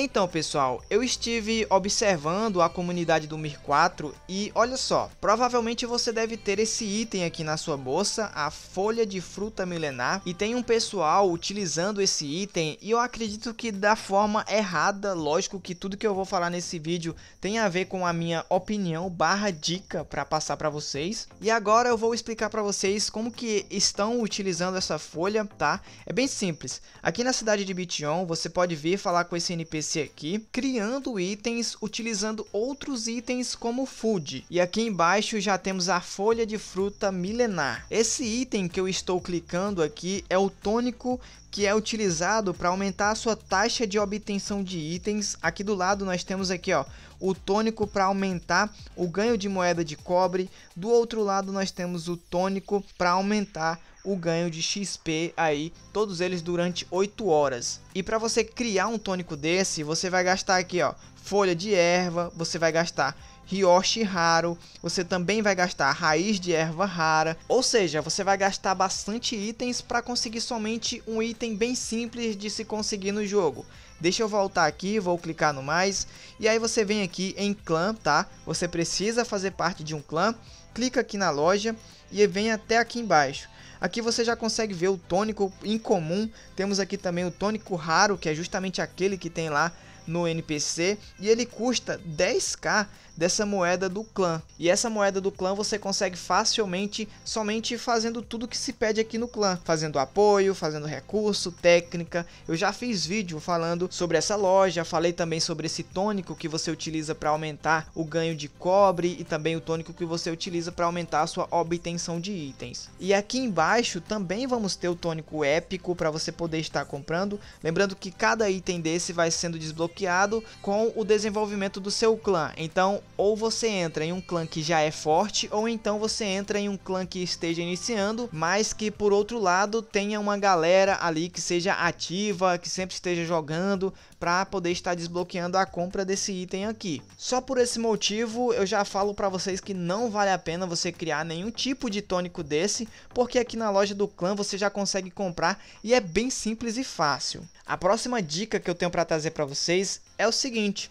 Então, pessoal, eu estive observando a comunidade do Mir 4 e olha só, provavelmente você deve ter esse item aqui na sua bolsa, a folha de fruta milenar, e tem um pessoal utilizando esse item e eu acredito que da forma errada, lógico que tudo que eu vou falar nesse vídeo tem a ver com a minha opinião barra dica para passar para vocês. E agora eu vou explicar para vocês como que estão utilizando essa folha, tá? É bem simples. Aqui na cidade de Bition, você pode vir falar com esse NPC esse aqui, criando itens utilizando outros itens como food. E aqui embaixo já temos a folha de fruta milenar. Esse item que eu estou clicando aqui é o tônico que é utilizado para aumentar a sua taxa de obtenção de itens. Aqui do lado nós temos aqui ó, o tônico para aumentar o ganho de moeda de cobre. Do outro lado nós temos o tônico para aumentar o ganho de XP aí, todos eles durante 8 horas. E para você criar um tônico desse, você vai gastar aqui ó, folha de erva, você vai gastar Ryoshi raro, você também vai gastar raiz de erva rara, ou seja, você vai gastar bastante itens para conseguir somente um item bem simples de se conseguir no jogo. Deixa eu voltar aqui, vou clicar no mais, e aí você vem aqui em clã, tá? Você precisa fazer parte de um clã, clica aqui na loja e vem até aqui embaixo. Aqui você já consegue ver o tônico incomum, temos aqui também o tônico raro, que é justamente aquele que tem lá no NPC, e ele custa 10k, dessa moeda do clã. E essa moeda do clã você consegue facilmente somente fazendo tudo que se pede aqui no clã, fazendo apoio, fazendo recurso, técnica. Eu já fiz vídeo falando sobre essa loja, falei também sobre esse tônico que você utiliza para aumentar o ganho de cobre e também o tônico que você utiliza para aumentar a sua obtenção de itens. E aqui embaixo também vamos ter o tônico épico para você poder estar comprando, lembrando que cada item desse vai sendo desbloqueado com o desenvolvimento do seu clã. Então, ou você entra em um clã que já é forte, ou então você entra em um clã que esteja iniciando, mas que por outro lado tenha uma galera ali que seja ativa, que sempre esteja jogando, para poder estar desbloqueando a compra desse item aqui. Só por esse motivo eu já falo para vocês que não vale a pena você criar nenhum tipo de tônico desse, porque aqui na loja do clã você já consegue comprar e é bem simples e fácil. A próxima dica que eu tenho para trazer para vocês é o seguinte,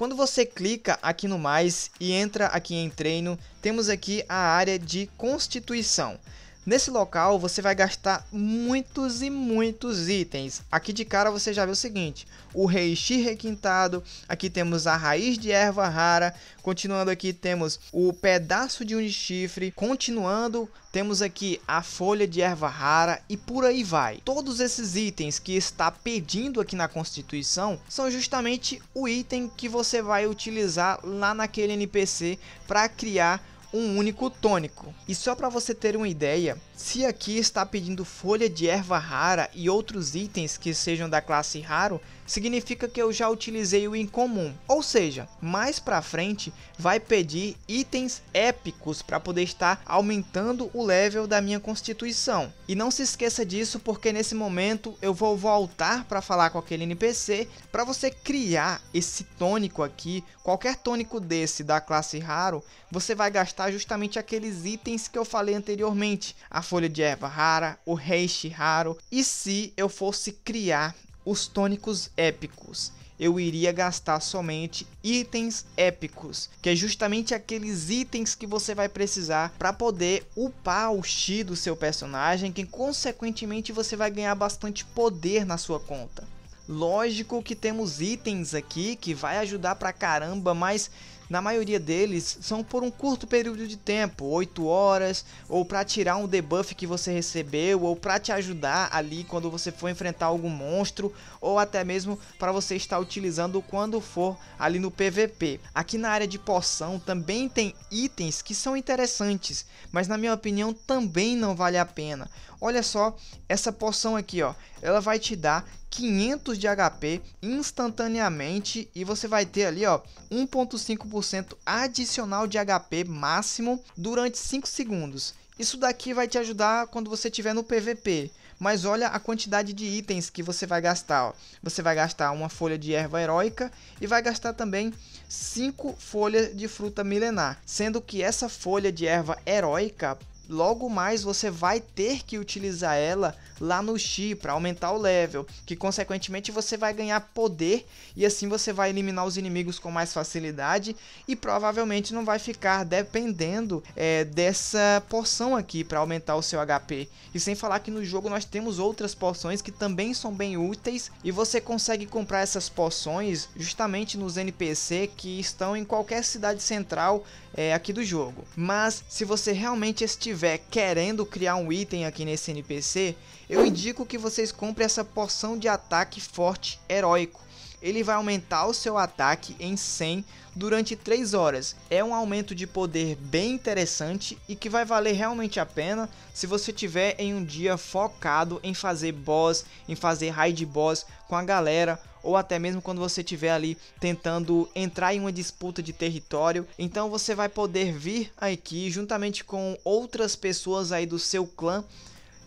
quando você clica aqui no mais e entra aqui em treino, temos aqui a área de constituição. Nesse local você vai gastar muitos e muitos itens. Aqui de cara você já vê o seguinte, o reishi requintado, aqui temos a raiz de erva rara, continuando aqui temos o pedaço de um chifre, continuando temos aqui a folha de erva rara e por aí vai. Todos esses itens que está pedindo aqui na constituição são justamente o item que você vai utilizar lá naquele NPC para criar um único tônico. E só para você ter uma ideia, se aqui está pedindo folha de erva rara e outros itens que sejam da classe raro, significa que eu já utilizei o incomum. Ou seja, mais pra frente vai pedir itens épicos para poder estar aumentando o level da minha constituição. E não se esqueça disso porque nesse momento eu vou voltar para falar com aquele NPC para você criar esse tônico aqui. Qualquer tônico desse da classe raro, você vai gastar justamente aqueles itens que eu falei anteriormente. A folha de erva rara, o reishi raro. E se eu fosse criar os tônicos épicos? eu iria gastar somente itens épicos, que é justamente aqueles itens que você vai precisar para poder upar o chi do seu personagem, que consequentemente você vai ganhar bastante poder na sua conta. Lógico que temos itens aqui que vai ajudar pra caramba, mas na maioria deles são por um curto período de tempo, 8 horas, ou para tirar um debuff que você recebeu, ou para te ajudar ali quando você for enfrentar algum monstro, ou até mesmo para você estar utilizando quando for ali no PVP. Aqui na área de poção também tem itens que são interessantes, mas na minha opinião também não vale a pena. Olha só essa poção aqui, ó, ela vai te dar 500 de HP instantaneamente e você vai ter ali ó 1.5% adicional de HP máximo durante 5 segundos. Isso daqui vai te ajudar quando você estiver no PVP, mas olha a quantidade de itens que você vai gastar. Ó. Você vai gastar uma folha de erva heróica e vai gastar também 5 folhas de fruta milenar, sendo que essa folha de erva heróica logo mais você vai ter que utilizar ela lá no Chi para aumentar o level, que consequentemente você vai ganhar poder e assim você vai eliminar os inimigos com mais facilidade e provavelmente não vai ficar dependendo é, dessa porção aqui para aumentar o seu HP. E sem falar que no jogo nós temos outras porções que também são bem úteis e você consegue comprar essas porções justamente nos NPC que estão em qualquer cidade central é, aqui do jogo. Mas se você realmente estiver estiver querendo criar um item aqui nesse NPC, eu indico que vocês comprem essa porção de ataque forte heróico. Ele vai aumentar o seu ataque em 100 durante 3 horas. É um aumento de poder bem interessante e que vai valer realmente a pena se você tiver em um dia focado em fazer boss, em fazer raid boss com a galera ou até mesmo quando você estiver ali tentando entrar em uma disputa de território. Então você vai poder vir aqui juntamente com outras pessoas aí do seu clã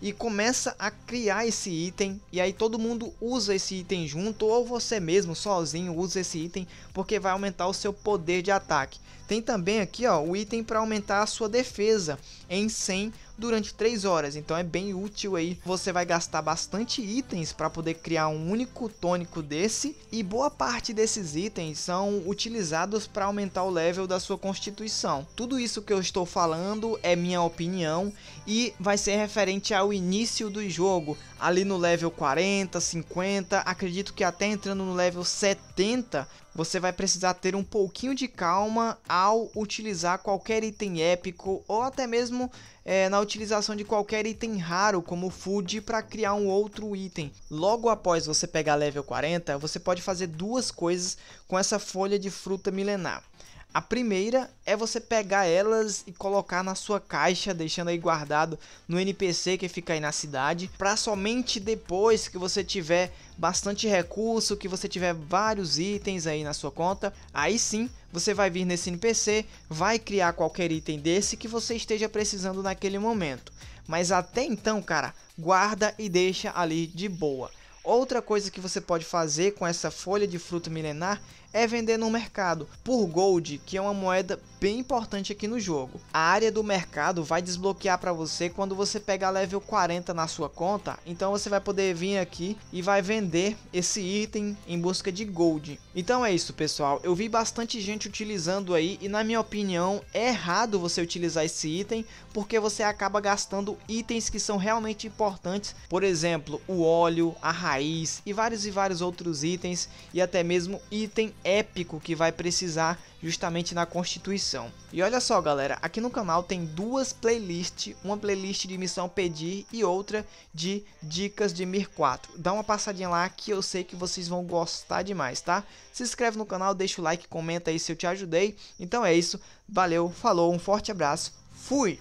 e começa a criar esse item e aí todo mundo usa esse item junto ou você mesmo sozinho usa esse item porque vai aumentar o seu poder de ataque. Tem também aqui ó, o item para aumentar a sua defesa em 100 durante 3 horas, então é bem útil aí. Você vai gastar bastante itens para poder criar um único tônico desse e boa parte desses itens são utilizados para aumentar o level da sua constituição. Tudo isso que eu estou falando é minha opinião e vai ser referente ao início do jogo, ali no level 40, 50, acredito que até entrando no level 70, você vai precisar ter um pouquinho de calma ao utilizar qualquer item épico ou até mesmo é, na utilização de qualquer item raro como food para criar um outro item. Logo após você pegar level 40, você pode fazer duas coisas com essa folha de fruta milenar. A primeira é você pegar elas e colocar na sua caixa, deixando aí guardado no NPC que fica aí na cidade, para somente depois que você tiver bastante recurso, que você tiver vários itens aí na sua conta, aí sim você vai vir nesse NPC, vai criar qualquer item desse que você esteja precisando naquele momento. Mas até então, cara, guarda e deixa ali de boa. Outra coisa que você pode fazer com essa folha de fruto milenar é vender no mercado por gold, que é uma moeda bem importante aqui no jogo. A área do mercado vai desbloquear para você quando você pegar level 40 na sua conta, então você vai poder vir aqui e vai vender esse item em busca de gold. Então é isso, pessoal. Eu vi bastante gente utilizando aí e na minha opinião é errado você utilizar esse item porque você acaba gastando itens que são realmente importantes, por exemplo, o óleo, a raiz e vários e vários outros itens e até mesmo item épico que vai precisar justamente na constituição. E olha só galera, aqui no canal tem duas playlists, uma playlist de missão pedir e outra de dicas de Mir 4. Dá uma passadinha lá que eu sei que vocês vão gostar demais, tá? Se inscreve no canal, deixa o like, comenta aí se eu te ajudei. Então é isso, valeu, falou, um forte abraço, fui!